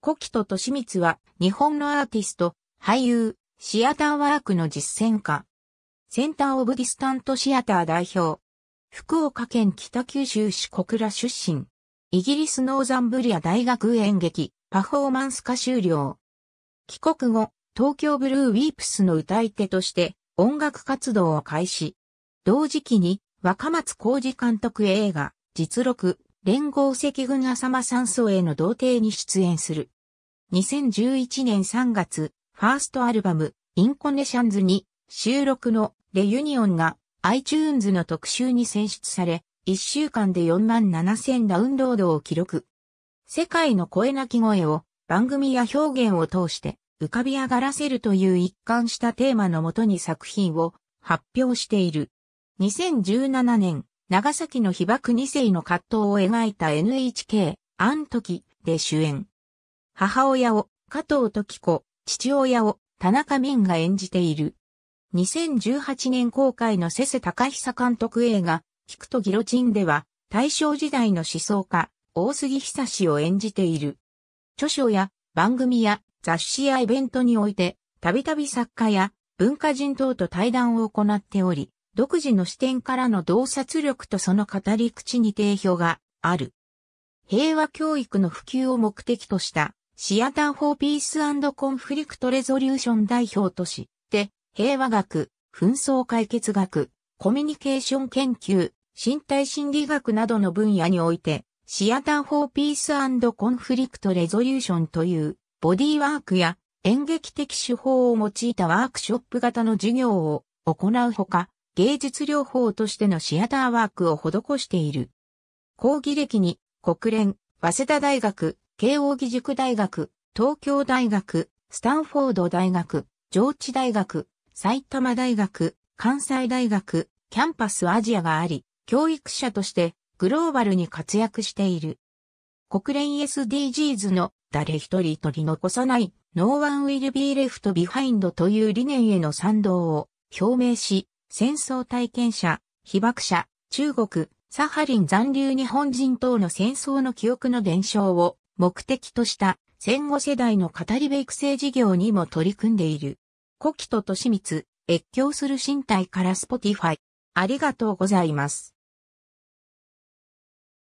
古希と利光は日本のアーティスト、俳優、シアターワークの実践家。センターオブディスタントシアター代表。福岡県北九州市小倉出身。イギリスノーザンブリア大学演劇、パフォーマンス科修了。帰国後、東京ブルーウィープスの歌い手として音楽活動を開始。同時期に若松浩二監督映画、実録、連合赤軍浅間山荘への童貞に出演する。2011年3月、ファーストアルバム、インコネシャンズに収録のレユニオンが iTunes の特集に選出され、1週間で4万7000ダウンロードを記録。世界の声なき声を番組や表現を通して浮かび上がらせるという一貫したテーマのもとに作品を発表している。2017年、長崎の被爆二世の葛藤を描いた NHK、アントキで主演。母親を加藤時子、父親を田中泯が演じている。2018年公開の瀬瀬高久監督映画、キクとギロチンでは、大正時代の思想家、大杉久志を演じている。著書や番組や雑誌やイベントにおいて、たびたび作家や文化人等と対談を行っており、独自の視点からの洞察力とその語り口に定評がある。平和教育の普及を目的としたシアター・フォー・ピース・アンド・コンフリクト・レゾリューション代表として、平和学、紛争解決学、コミュニケーション研究、身体心理学などの分野において、シアター・フォー・ピース・アンド・コンフリクト・レゾリューションというボディワークや演劇的手法を用いたワークショップ型の授業を行うほか、芸術療法としてのシアターワークを施している。講義歴に国連、早稲田大学、慶応義塾大学、東京大学、スタンフォード大学、上智大学、埼玉大学、関西大学、キャンパスアジアがあり、教育者としてグローバルに活躍している。国連 SDGs の誰一人取り残さない No one will be left behind という理念への賛同を表明し、戦争体験者、被爆者、中国、サハリン残留日本人等の戦争の記憶の伝承を目的とした戦後世代の語り部育成事業にも取り組んでいる。古希と利光、越境する身体から Spotify。ありがとうございます。